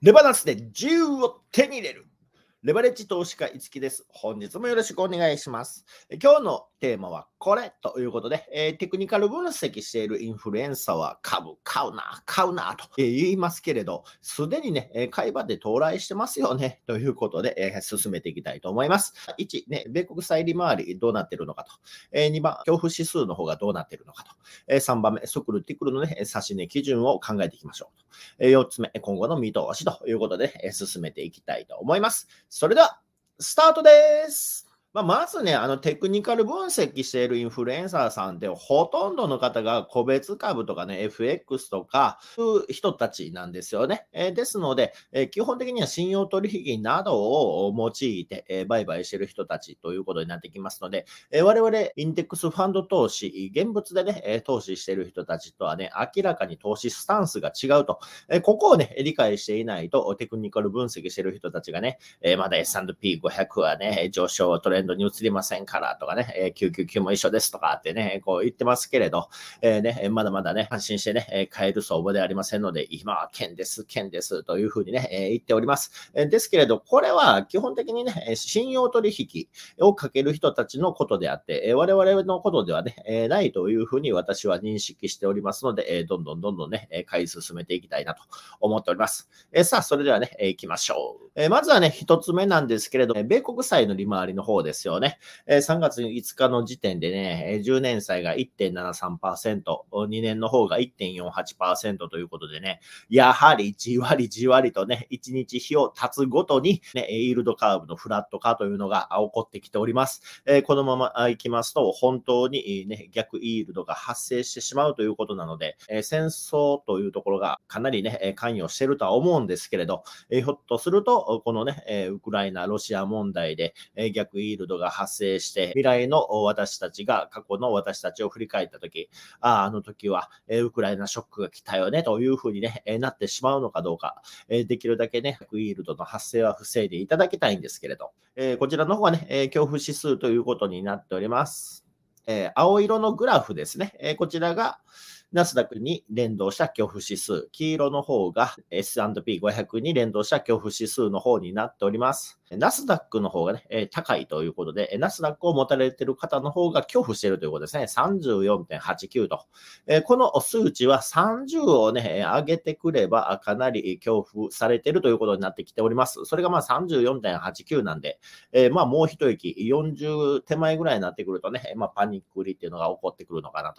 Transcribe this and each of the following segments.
レバナスで銃を手に入れる。レバレッジ投資家いつきです。本日もよろしくお願いします。今日のテーマはこれということで、えー、テクニカル分析しているインフルエンサーは株買うな、買うなと言いますけれど、すでにね、買い場で到来してますよねということで、えー、進めていきたいと思います。1、ね、米国債利回りどうなってるのかと、えー、2番、恐怖指数の方がどうなってるのかと、えー、3番目、ソクルティクルのね、指値基準を考えていきましょうと、え4つ目、今後の見通しということで、え進めていきたいと思います。それでは、スタートですまあ、まずね、あのテクニカル分析しているインフルエンサーさんってほとんどの方が個別株とかね、FX とかいう人たちなんですよね。えー、ですので、えー、基本的には信用取引などを用いて、えー、売買してる人たちということになってきますので、えー、我々インデックスファンド投資、現物でね、え投資してる人たちとはね、明らかに投資スタンスが違うと、えここをね、理解していないとテクニカル分析してる人たちがね、えまだ S&P500 はね、上昇トレンドドに移りませんからとかね、え999も一緒ですとかってね、こう言ってますけれど、えー、ね、まだまだね、安心してね、買える相場ではありませんので、今は県です、県ですというふうにね、え言っております。えですけれど、これは基本的にね、信用取引をかける人たちのことであって、え我々のことではね、えないというふうに私は認識しておりますので、えどんどんどんどんね、買い進めていきたいなと思っております。えさあ、それではね、え行きましょう。えまずはね、一つ目なんですけれど、米国債の利回りの方です。ですよね。え3月5日の時点でね、10年債が1.73%、2年の方が1.48%ということでね、やはりじわりじわりとね、1日日を経つごとに、ね、イールドカーブのフラット化というのが起こってきております。えこのままいきますと、本当に、ね、逆イールドが発生してしまうということなので、え戦争というところがかなりね、関与してるとは思うんですけれど、えひょっとすると、このね、ウクライナ、ロシア問題で、逆イールドールドが発生して、未来の私たちが過去の私たちを振り返ったとき、ああの時は、えウクライナショックが来たよねというふうに、ねえなってしまうのかどうか、えできるだけね、イールドの発生は防いでいただきたいんですけれど、えこちらの方がね、え恐怖指数ということになっております。え青色のグラフですね、えこちらが、ナスダックに連動した恐怖指数、黄色の方が S&P500 に連動した恐怖指数の方になっております。ナスダックの方がね、高いということで、ナスダックを持たれている方の方が恐怖しているということですね。34.89と。この数値は30をね、上げてくればかなり恐怖されているということになってきております。それがまあ34.89なんで、まあもう一息40手前ぐらいになってくるとね、まあパニック売りっていうのが起こってくるのかな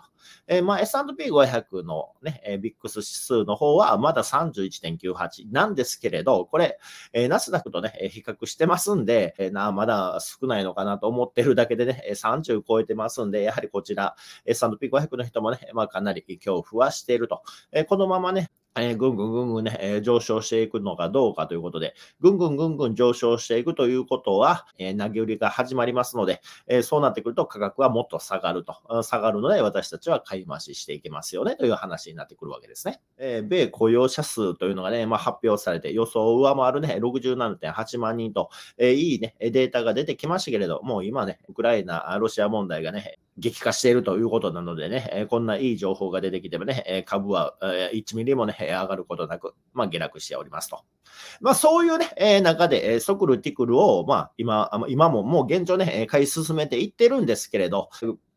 と。まあ S&P500 500のね、えビックス指数の方はまだ31.98なんですけれど、これ、えー、ナスダックとね、比較してますんで、えー、な、まだ少ないのかなと思ってるだけでね、30超えてますんで、やはりこちら、S&P500 の人もね、まあかなり恐怖はしていると。えー、このままね、えー、ぐんぐんぐんぐんね、えー、上昇していくのかどうかということで、ぐんぐんぐんぐん上昇していくということは、えー、投げ売りが始まりますので、えそうなってくると価格はもっと下がると、下がるので私たちは買い増ししていきますよねという話になってくるわけですね。え米雇用者数というのがね、まあ、発表されて予想を上回るね、67.8万人と、えいいね、データが出てきましたけれど、もう今ね、ウクライナ、ロシア問題がね、激化しているということなのでね、こんないい情報が出てきてもね、株は1ミリもね、上がることなく、まあ、下落しておりますと。まあ、そういうね、え中で、えソクルティクルを、まあ、今、今ももう現状ね、買い進めていってるんですけれど、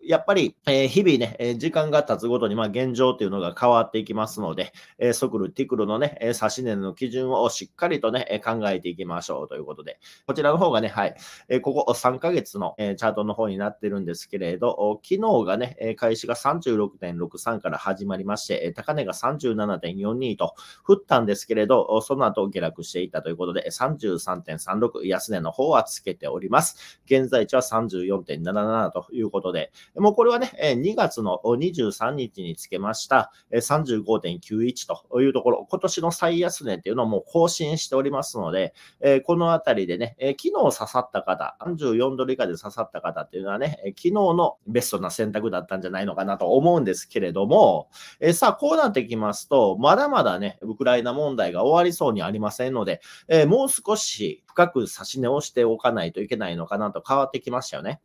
やっぱり、え日々ね、え時間が経つごとに、ま現状というのが変わっていきますので、えソクル、ティクルのね、え差し値の基準をしっかりとね、え考えていきましょうということで、こちらの方がね、はい、えここ3ヶ月の、えチャートの方になってるんですけれど、昨日がね、え開始が36.63から始まりまして、え高値が37.42と降ったんですけれど、その後下落していたということで、33.36安値の方はつけております。現在値は34.77ということで、もうこれはね、2月の23日につけました、35.91というところ、今年の最安値っていうのはもう更新しておりますので、このあたりでね、昨日刺さった方、34ドル以下で刺さった方っていうのはね、昨日のベストな選択だったんじゃないのかなと思うんですけれども、さあ、こうなってきますと、まだまだね、ウクライナ問題が終わりそうにありませんので、もう少し深く差し値をしておかないといけないのかなと変わってきましたよね。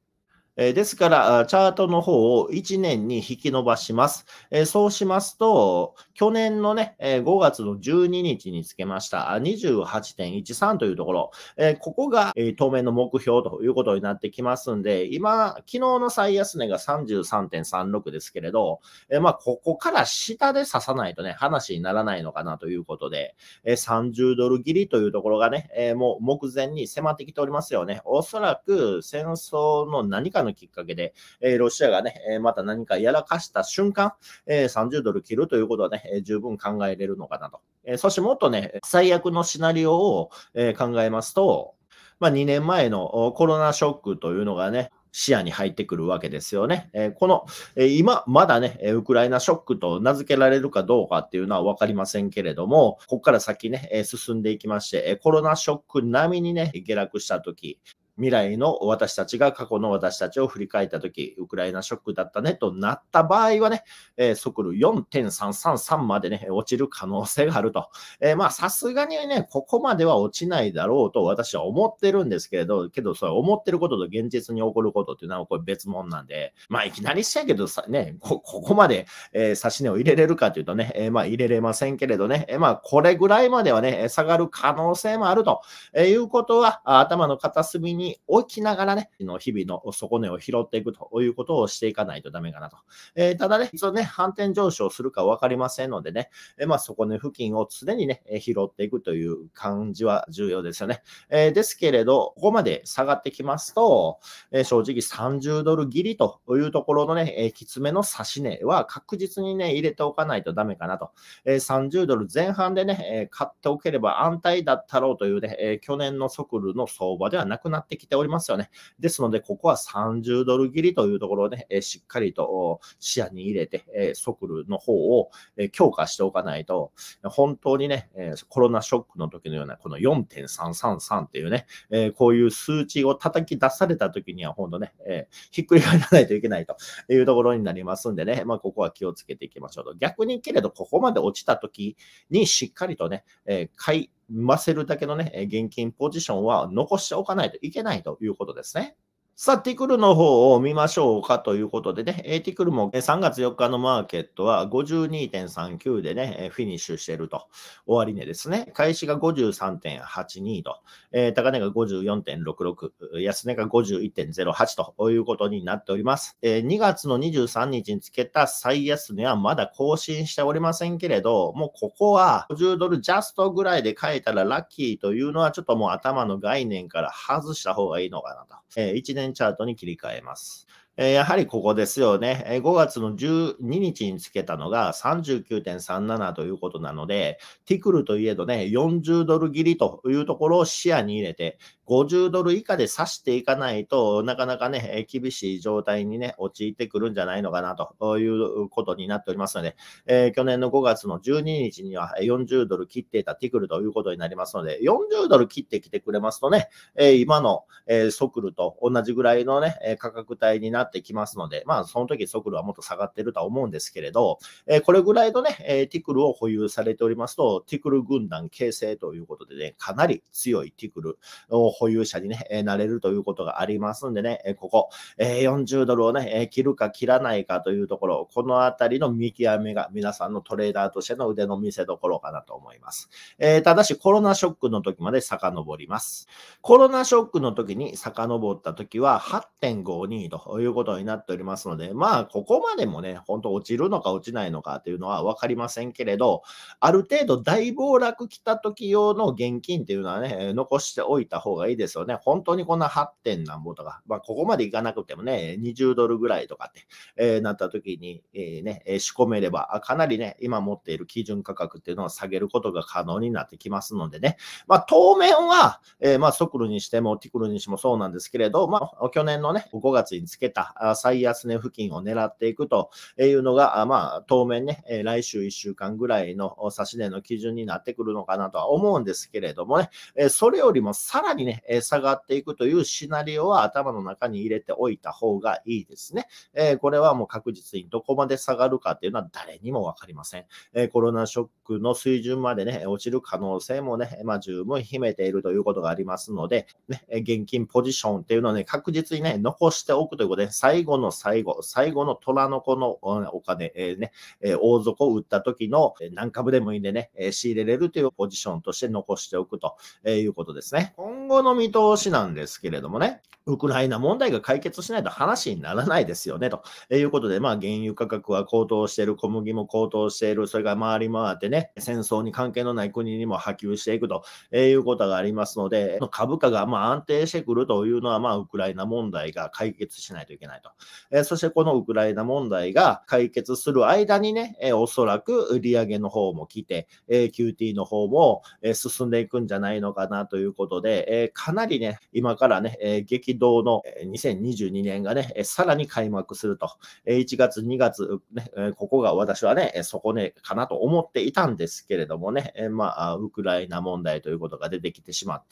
ですから、チャートの方を1年に引き伸ばします。そうしますと、去年のね、5月の12日につけました、28.13というところ、ここが、当面の目標ということになってきますんで、今、昨日の最安値が33.36ですけれど、まあ、ここから下で刺さないとね、話にならないのかなということで、30ドル切りというところがね、もう目前に迫ってきておりますよね。おそらく戦争の何かのきっかけで、えロシアがね、えまた何かやらかした瞬間、え30ドル切るということはね、え十分考えれるのかなと。えそしてもっとね、最悪のシナリオを、え考えますと、まあ、2年前のコロナショックというのがね、視野に入ってくるわけですよね。えこの、え今、まだね、ウクライナショックと名付けられるかどうかっていうのは分かりませんけれども、ここから先ね、え進んでいきまして、コロナショック並みにね、下落したとき、未来の私たちが過去の私たちを振り返ったとき、ウクライナショックだったねとなった場合はね、えー、速度4.333までね、落ちる可能性があると。えー、まあ、さすがにね、ここまでは落ちないだろうと私は思ってるんですけれど、けど、それ思ってることと現実に起こることっていうのはこれ別物なんで、まあ、いきなりしやけどさ、ね、こ、ここまで、えー、差し値を入れれるかというとね、えー、まあ、入れれませんけれどね、えー、まあ、これぐらいまではね、下がる可能性もあると、えー、いうことは、頭の片隅にに置きながらね、の日々の底根を拾っていくということをしていかないとダメかなと。えー、ただね、一応ね、反転上昇するか分かりませんのでね、えー、まあ、底根付近を常にね、拾っていくという感じは重要ですよね。えー、ですけれど、ここまで下がってきますと、え正直30ドル切りというところのね、えきつめの指値は確実にね、入れておかないとダメかなと。え30ドル前半でね、え買っておければ安泰だったろうというね、え去年のソクルの相場ではなくなっててきておりますよね。ですので、ここは30ドル切りというところをね、えしっかりと視野に入れて、え速度の方を、え強化しておかないと、本当にね、えコロナショックの時のような、この4.333っていうね、えこういう数値を叩き出された時には、ほんとね、えひっくり返らないといけないというところになりますんでね、まあ、ここは気をつけていきましょうと。逆にけれど、ここまで落ちた時にしっかりとね、え買いませるだけのね、現金ポジションは残しておかないといけないということですね。さあ、ティクルの方を見ましょうかということでね、ティクルも3月4日のマーケットは52.39でね、フィニッシュしてると。終わり値ですね。開始が53.82と、えー、高値が54.66、安値が51.08ということになっております、えー。2月の23日につけた最安値はまだ更新しておりませんけれど、もうここは50ドルジャストぐらいで買えたらラッキーというのはちょっともう頭の概念から外した方がいいのかなと。えー1年円チャートに切り替えます。えやはりここですよね。5月の12日につけたのが39.37ということなので、ティクルといえどね、40ドル切りというところを視野に入れて、50ドル以下で刺していかないとなかなかね、厳しい状態にね、陥ってくるんじゃないのかなということになっておりますので、えー、去年の5月の12日には40ドル切っていたティクルということになりますので、40ドル切ってきてくれますとね、えー、今の、えー、ソクルと同じぐらいのね、価格帯になってきますので、まあ、その時ソクルはもっと下がってるとは思うんですけれど、えこれぐらいのね、えティクルを保有されておりますと、ティクル軍団形成ということでね、かなり強いティクルを保有者にね、えなれるということがありますんでね、えここ、え40ドルをね、え切るか切らないかというところ、このあたりの見極めが皆さんのトレーダーとしての腕の見せどころかなと思います。えただし、コロナショックの時まで遡ります。コロナショックの時に遡った時は8.52ということになっておりますので、まあ、ここまでもね、ほんと落ちるのか落ちないのかというのは分かりませんけれど、ある程度大暴落来た時用の現金っていうのはね、残しておいた方がいいですよね。本当にこんな 8. 点なんぼとか、まあ、ここまでいかなくてもね、20ドルぐらいとかって、えー、なった時に、えー、ね、仕込めれば、かなりね、今持っている基準価格っていうのを下げることが可能になってきますのでね、まあ、当面は、えー、まあ、ソクルにしても、ティクルにしてもそうなんですけれど、まあ、去年のね、5月につけた最安値付近を狙っていくというのが、まあ、当面ね、来週1週間ぐらいの指し値の基準になってくるのかなとは思うんですけれどもね、それよりもさらにね、え下がっていくというシナリオは頭の中に入れておいた方がいいですね。えこれはもう確実にどこまで下がるかっていうのは誰にもわかりません。えコロナショックの水準までね、落ちる可能性もね、まあ、十分秘めているということがありますので、ね、現金ポジションっていうのをね、確実にね、残しておくということで、最後の最後、最後の虎の子のお金、えー、ね、え大底を売った時の何株でもいいんでね、え仕入れれるというポジションとして残しておくということですね。今後のの見通しなんですけれどもね。ウクライナ問題が解決しないと話にならないですよね、ということで、まあ、原油価格は高騰している、小麦も高騰している、それが回り回ってね、戦争に関係のない国にも波及していくということがありますので、株価がま安定してくるというのは、まあ、ウクライナ問題が解決しないといけないと。えそして、このウクライナ問題が解決する間にね、えおそらく利上げの方も来て、QT の方も、え進んでいくんじゃないのかなということで、えかなりね、今からね、え激水の2022年がね、さらに開幕すると。1月、2月、ね、ここが私はね、底こね、かなと思っていたんですけれどもね、まあ、ウクライナ問題ということが出てきてしまっ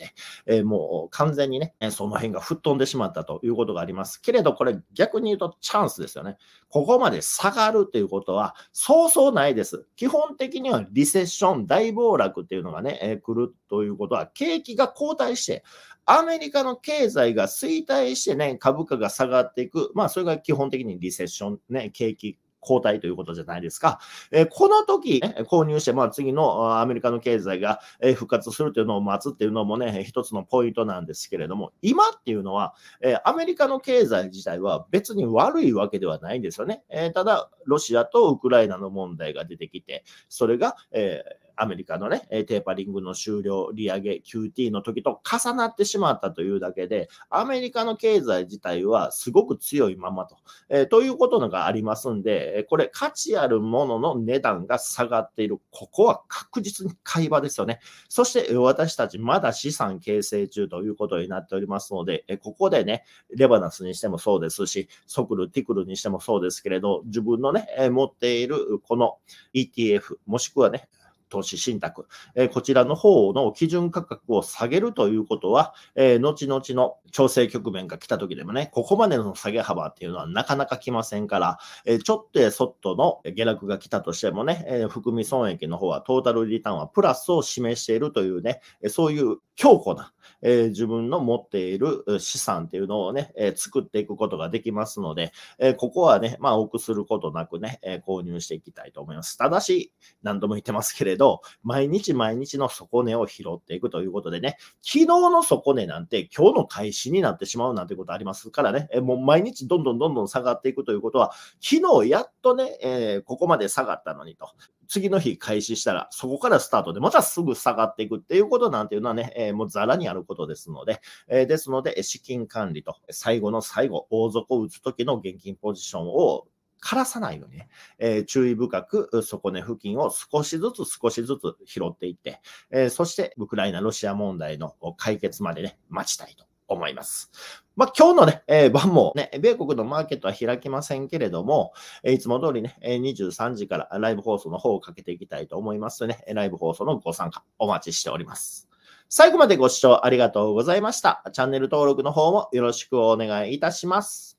て、もう完全にね、その辺が吹っ飛んでしまったということがあります。けれど、これ逆に言うとチャンスですよね。ここまで下がるということは、そうそうないです。基本的にはリセッション、大暴落っていうのがね、来るということは、景気が後退して、アメリカの経済が衰退してね、株価が下がっていく。まあ、それが基本的にリセッション、ね、景気後退ということじゃないですか。えー、この時、ね、購入して、まあ、次のアメリカの経済が復活するというのを待つっていうのもね、一つのポイントなんですけれども、今っていうのは、えー、アメリカの経済自体は別に悪いわけではないんですよね。えー、ただ、ロシアとウクライナの問題が出てきて、それが、えーアメリカのね、テーパリングの終了、利上げ、QT の時と重なってしまったというだけで、アメリカの経済自体はすごく強いままと、えー、ということのがありますんで、これ価値あるものの値段が下がっている。ここは確実に買い場ですよね。そして私たちまだ資産形成中ということになっておりますので、ここでね、レバナスにしてもそうですし、ソクル、ティクルにしてもそうですけれど、自分のね、持っているこの ETF、もしくはね、投資信託、えこちらの方の基準価格を下げるということは、え後々の調整局面が来た時でもね、ここまでの下げ幅っていうのはなかなか来ませんから、えちょっとやそっとの下落が来たとしてもね、え含み損益の方はトータルリターンはプラスを示しているというね、そういう強固な、え自分の持っている資産っていうのをね、え作っていくことができますので、えここはね、まあ、多くすることなくね、え購入していきたいと思います。ただし、何度も言ってますけれどど、毎日毎日の底根を拾っていくということでね、昨日の底根なんて今日の開始になってしまうなんてことありますからね、えもう毎日どんどんどんどん下がっていくということは、昨日やっとね、えー、ここまで下がったのにと。次の日開始したら、そこからスタートで、またすぐ下がっていくっていうことなんていうのはね、えー、もうざらにあることですので、えー、ですので、資金管理と、最後の最後、大底を打つ時の現金ポジションを枯らさないようにね、えー、注意深く底根付近を少しずつ少しずつ拾っていって、えー、そしてウクライナ、ロシア問題の解決までね、待ちたいと思います。まあ、今日のね、えー、晩もね、米国のマーケットは開きませんけれども、えー、いつも通りね、えー、23時からライブ放送の方をかけていきたいと思いますね、ライブ放送のご参加お待ちしております。最後までご視聴ありがとうございました。チャンネル登録の方もよろしくお願いいたします。